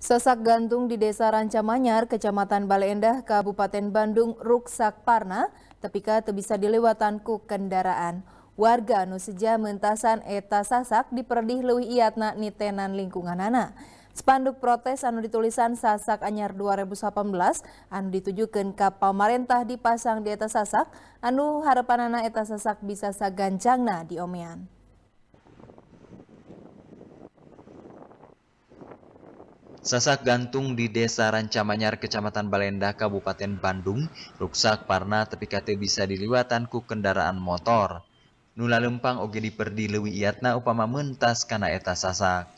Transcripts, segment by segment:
Sesak gantung di Desa Rancamanyar, Kecamatan Baleendah, Kabupaten Bandung, ruksak parna, tepika tebisa dilewatan ku kendaraan. Warga nu seja mentasan eta sasak diperdih leuwih iatna nitenan anak. Spanduk protes anu ditulisan Sasak Anyar 2018 anu ditujukan ke pamarentah dipasang di eta sasak anu harapan anak eta sasak bisa sagancangna di Omean. Sasak gantung di desa Rancamanyar, Kecamatan Balenda, Kabupaten Bandung, rusak karena tapi kate bisa diliwatan ku kendaraan motor. Nula lempang oge diperdi lewi iatna upama mentas karena eta sasak.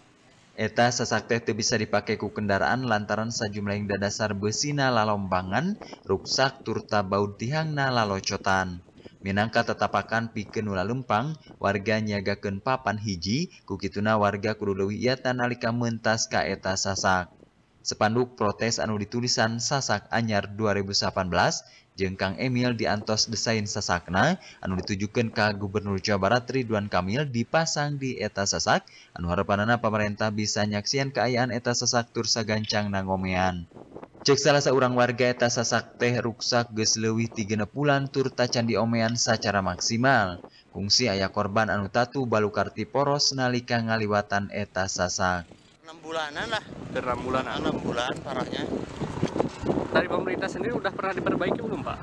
Eta sasak teh teu bisa dipake ku kendaraan lantaran sajumlah dasar besina lalombangan, rusak turta baud tihangna lalocotan. Minangka tetapakan pikeun ulah lempang, warga nyiagakeun papan hiji, kukituna warga kudu leuwih iatan nalika mentas kaeta sasak. Sepanduk protes anu ditulisan Sasak Anyar 2018 jengkang Emil diantos desain sasakna anu ditujukan ka Gubernur Jawa Barat Ridwan Kamil dipasang di eta sasak anu harapanana pamarentah bisa nyaksian keayaan eta sasak tursa gancang nangomean. Cek salah seorang warga eta sasakteh ruksak geus leuwih 30 bulan turta di omean secara maksimal. Kungsi ayah korban anu tatu balukarti poros nalika ngaliwatan eta sasak. 6 bulanan lah. Hampir 6 bulan. 6 bulan parahnya. Dari pemerintah sendiri udah pernah diperbaiki belum, Pak?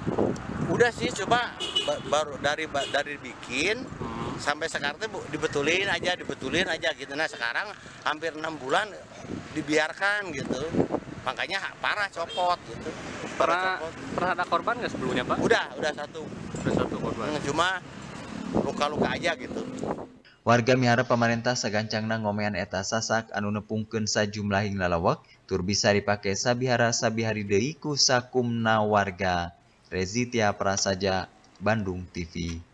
Udah sih, coba ba baru dari ba dari bikin hmm. sampai sekarang tuh dibetulin aja, dibetulin aja gitu. Nah, sekarang hampir 6 bulan dibiarkan gitu makanya parah copot gitu pernah ada korban nggak sebelumnya pak udah udah satu udah satu korban hmm, cuma luka-luka aja gitu warga miara pemerintah sagancangna ngomean eta sasak anu nepungkeun sajumlahing lalawak tur bisa dipake sabihara sabihari deui ku sakumna warga Rezitia Prasaja Bandung TV